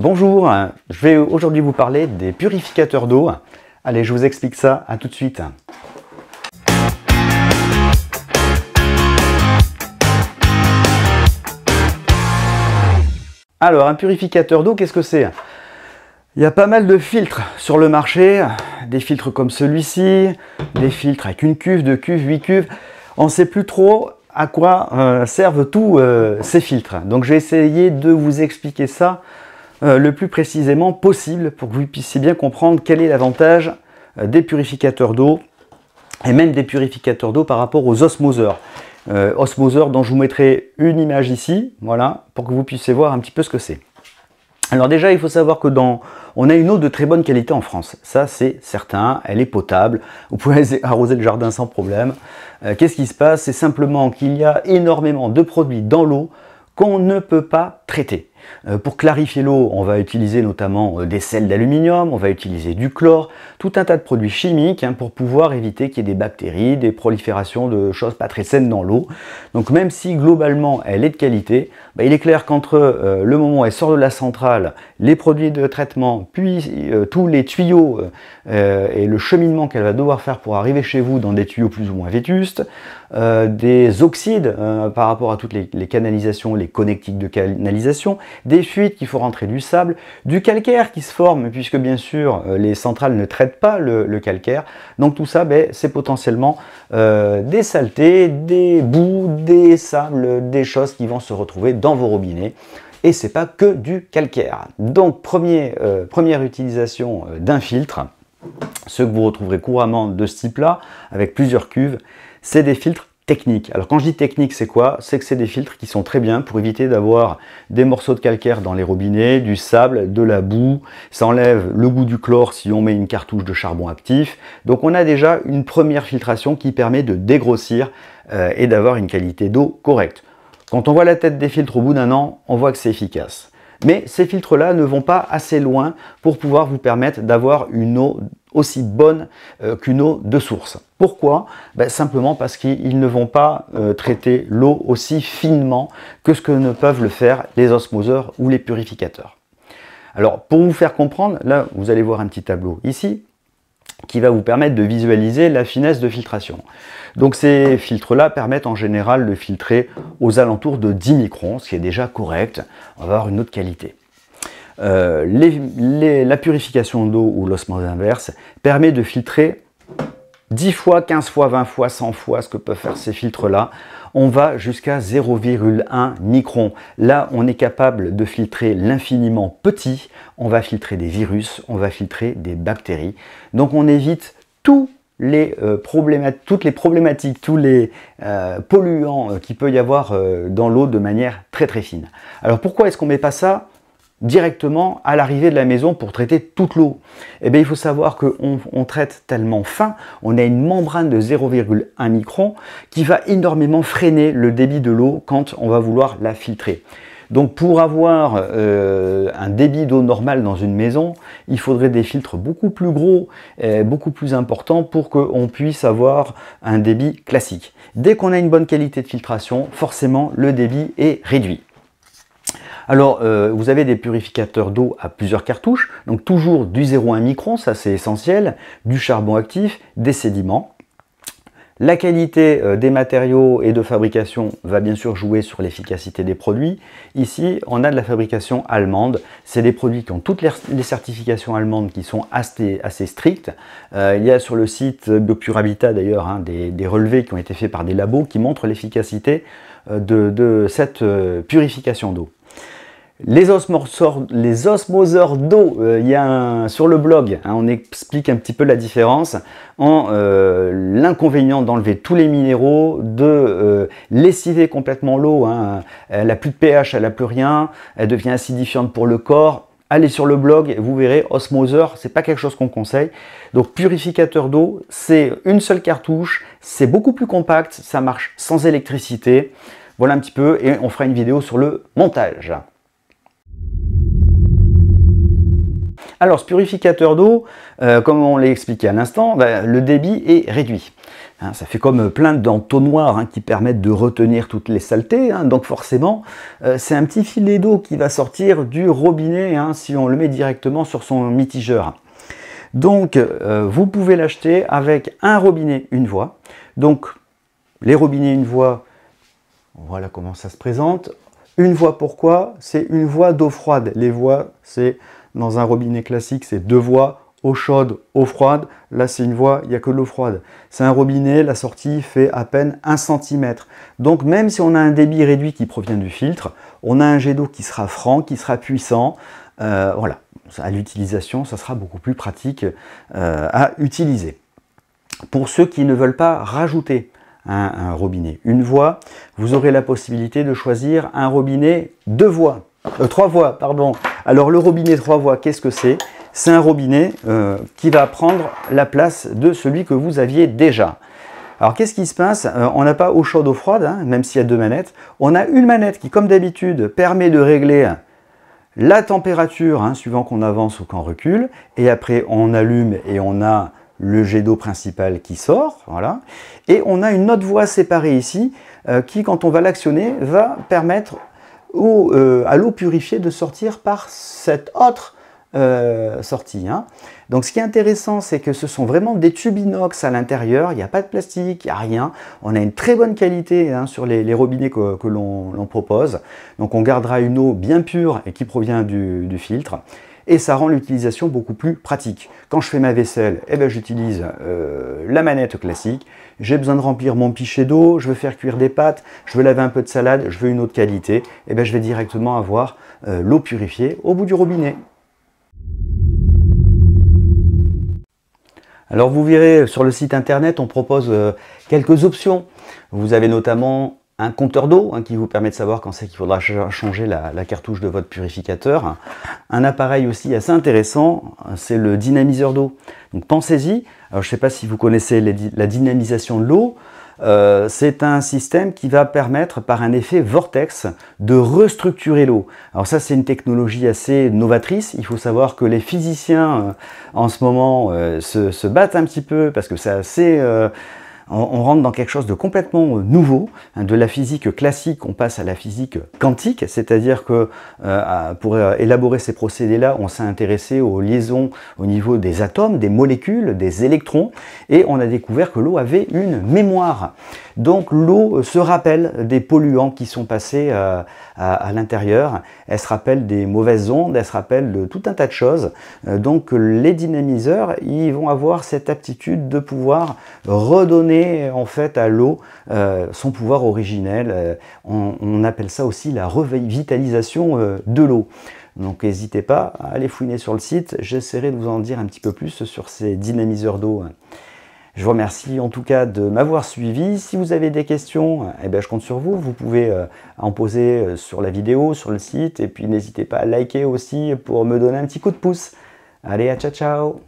Bonjour, je vais aujourd'hui vous parler des purificateurs d'eau. Allez, je vous explique ça, à tout de suite. Alors, un purificateur d'eau, qu'est-ce que c'est Il y a pas mal de filtres sur le marché, des filtres comme celui-ci, des filtres avec une cuve, deux cuves, huit cuves. On ne sait plus trop à quoi euh, servent tous euh, ces filtres. Donc, je vais essayer de vous expliquer ça euh, le plus précisément possible pour que vous puissiez bien comprendre quel est l'avantage euh, des purificateurs d'eau et même des purificateurs d'eau par rapport aux osmoseurs. Euh, osmoseurs dont je vous mettrai une image ici, voilà, pour que vous puissiez voir un petit peu ce que c'est. Alors déjà, il faut savoir que dans, on a une eau de très bonne qualité en France. Ça, c'est certain. Elle est potable. Vous pouvez arroser le jardin sans problème. Qu'est-ce qui se passe C'est simplement qu'il y a énormément de produits dans l'eau qu'on ne peut pas traiter. Euh, pour clarifier l'eau, on va utiliser notamment euh, des sels d'aluminium, on va utiliser du chlore, tout un tas de produits chimiques hein, pour pouvoir éviter qu'il y ait des bactéries, des proliférations de choses pas très saines dans l'eau. Donc même si globalement elle est de qualité, bah, il est clair qu'entre euh, le moment où elle sort de la centrale, les produits de traitement, puis tous les tuyaux et le cheminement qu'elle va devoir faire pour arriver chez vous dans des tuyaux plus ou moins vétustes, des oxydes par rapport à toutes les, canalisations, les connectiques de canalisation, des fuites qu'il faut rentrer du sable, du calcaire qui se forme, puisque bien sûr euh, les centrales ne traitent pas le, calcaire. Donc tout ça, ben, c'est potentiellement euh, des saletés, des boues, des sables, des choses qui vont se retrouver dans vos robinets et c'est pas que du calcaire. Donc premier, euh, première utilisation d'un filtre, ceux que vous retrouverez couramment de ce type là, avec plusieurs cuves, c'est des filtres technique. Alors quand je dis technique, c'est quoi C'est que c'est des filtres qui sont très bien pour éviter d'avoir des morceaux de calcaire dans les robinets, du sable, de la boue. Ça enlève le goût du chlore si on met une cartouche de charbon actif. Donc on a déjà une première filtration qui permet de dégrossir euh, et d'avoir une qualité d'eau correcte. Quand on voit la tête des filtres au bout d'un an, on voit que c'est efficace. Mais ces filtres-là ne vont pas assez loin pour pouvoir vous permettre d'avoir une eau aussi bonne euh, qu'une eau de source. Pourquoi ben, Simplement parce qu'ils ne vont pas euh, traiter l'eau aussi finement que ce que ne peuvent le faire les osmoseurs ou les purificateurs. Alors pour vous faire comprendre, là vous allez voir un petit tableau ici, qui va vous permettre de visualiser la finesse de filtration. Donc ces filtres-là permettent en général de filtrer aux alentours de 10 microns, ce qui est déjà correct, on va avoir une autre qualité. Euh, la purification d'eau ou l'osmose inverse permet de filtrer 10 fois, 15 fois, 20 fois, 100 fois ce que peuvent faire ces filtres-là, on va jusqu'à 0,1 micron. Là, on est capable de filtrer l'infiniment petit, on va filtrer des virus, on va filtrer des bactéries. Donc on évite tous les, euh, toutes les problématiques, tous les euh, polluants euh, qu'il peut y avoir dans l'eau de manière très très fine. Alors pourquoi est-ce qu'on ne met pas ça directement à l'arrivée de la maison pour traiter toute l'eau. Eh bien, il faut savoir qu'on on traite tellement fin, on a une membrane de 0,1 micron qui va énormément freiner le débit de l'eau quand on va vouloir la filtrer. Donc pour avoir euh, un débit d'eau normal dans une maison, il faudrait des filtres beaucoup plus gros, euh, beaucoup plus importants pour qu'on puisse avoir un débit classique. Dès qu'on a une bonne qualité de filtration, forcément le débit est réduit. Alors, euh, vous avez des purificateurs d'eau à plusieurs cartouches, donc toujours du 0,1 micron, ça c'est essentiel, du charbon actif, des sédiments. La qualité euh, des matériaux et de fabrication va bien sûr jouer sur l'efficacité des produits. Ici, on a de la fabrication allemande. C'est des produits qui ont toutes les certifications allemandes qui sont assez, strictes. Euh, il y a sur le site de d'ailleurs hein, des, relevés qui ont été faits par des labos qui montrent l'efficacité de cette purification d'eau. Les, osmoseurs, d'eau, il y a sur le blog, hein, on explique un petit peu la différence en euh, l'inconvénient d'enlever tous les minéraux, de euh, lessiver complètement l'eau, hein. elle n'a plus de pH, elle n'a plus rien, elle devient acidifiante pour le corps, allez sur le blog, vous verrez, osmoseur, c'est pas quelque chose qu'on conseille. Donc purificateur d'eau, c'est une seule cartouche, c'est beaucoup plus compact, ça marche sans électricité. Voilà un petit peu et on fera une vidéo sur le montage. Alors ce purificateur d'eau, euh, comme on l'a expliqué à l'instant, bah, le débit est réduit. Hein, ça fait comme plein d'entonnoirs hein, qui permettent de retenir toutes les saletés, hein, donc forcément euh, c'est un petit filet d'eau qui va sortir du robinet hein, si on le met directement sur son mitigeur. Donc euh, vous pouvez l'acheter avec un robinet, une voie. Donc les robinets, une voie, voilà comment ça se présente. Une voie pourquoi C'est une voie d'eau froide. Les voies, c'est dans un robinet classique, c'est deux voies, eau chaude, eau froide. Là, c'est une voie, il n'y a que de l'eau froide. C'est un robinet, la sortie fait à peine 1 cm. Donc même si on a un débit réduit qui provient du filtre, on a un jet d'eau qui sera franc, qui sera puissant. Euh, voilà, à l'utilisation, ça sera beaucoup plus pratique euh, à utiliser. Pour ceux qui ne veulent pas rajouter un, robinet, une voie, vous aurez la possibilité de choisir un robinet deux voies, euh, trois voies, pardon, alors le robinet 3 voies, qu'est-ce que c'est C'est un robinet euh, qui va prendre la place de celui que vous aviez déjà. Alors qu'est-ce qui se passe euh, On n'a pas eau chaude, eau froide, hein, même s'il y a deux manettes. On a une manette qui, comme d'habitude, permet de régler la température, hein, suivant qu'on avance ou qu'on recule. Et après, on allume et on a le jet d'eau principal qui sort, voilà. Et on a une autre voie séparée ici euh, qui, quand on va l'actionner, va permettre euh, à l'eau purifiée de sortir par cette autre euh, sortie. Hein. Donc ce qui est intéressant, c'est que ce sont vraiment des tubes inox à l'intérieur, il n'y a pas de plastique, il n'y a rien. On a une très bonne qualité hein, sur les, robinets que, l'on propose. Donc on gardera une eau bien pure et qui provient du filtre et ça rend l'utilisation beaucoup plus pratique. Quand je fais ma vaisselle, eh ben, j'utilise euh, la manette classique, j'ai besoin de remplir mon pichet d'eau, je veux faire cuire des pâtes, je veux laver un peu de salade, je veux une eau de qualité, eh ben, je vais directement avoir euh, l'eau purifiée au bout du robinet. Alors vous verrez sur le site internet, on propose euh, quelques options. Vous avez notamment un compteur d'eau hein, qui vous permet de savoir quand c'est qu'il faudra changer la, cartouche de votre purificateur. Un appareil aussi assez intéressant, euh, c'est le dynamiseur d'eau. Donc pensez-y. je ne sais pas si vous connaissez la dynamisation de l'eau. Euh, c'est un système qui va permettre par un effet vortex de restructurer l'eau. Alors ça c'est une technologie assez novatrice, il faut savoir que les physiciens euh, en ce moment se, se, battent un petit peu parce que c'est assez on, rentre dans quelque chose de complètement euh, nouveau. Hein, de la physique classique, on passe à la physique quantique, c'est-à-dire que euh, pour euh, élaborer ces procédés-là, on s'est intéressé aux liaisons au niveau des atomes, des molécules, des électrons, et on a découvert que l'eau avait une mémoire. Donc l'eau se rappelle des polluants qui sont passés à, à l'intérieur, elle se rappelle des mauvaises ondes, elle se rappelle de tout un tas de choses. donc les dynamiseurs, ils vont avoir cette aptitude de pouvoir redonner en fait à l'eau euh, son pouvoir originel. Euh, on, appelle ça aussi la revitalisation euh, de l'eau. Donc n'hésitez pas à aller fouiner sur le site, j'essaierai de vous en dire un petit peu plus sur ces dynamiseurs d'eau. Hein. Je vous remercie en tout cas de m'avoir suivi. Si vous avez des questions, et eh bien, je compte sur vous. Vous pouvez en poser sur la vidéo, sur le site. Et puis n'hésitez pas à liker aussi pour me donner un petit coup de pouce. Allez, à ciao ciao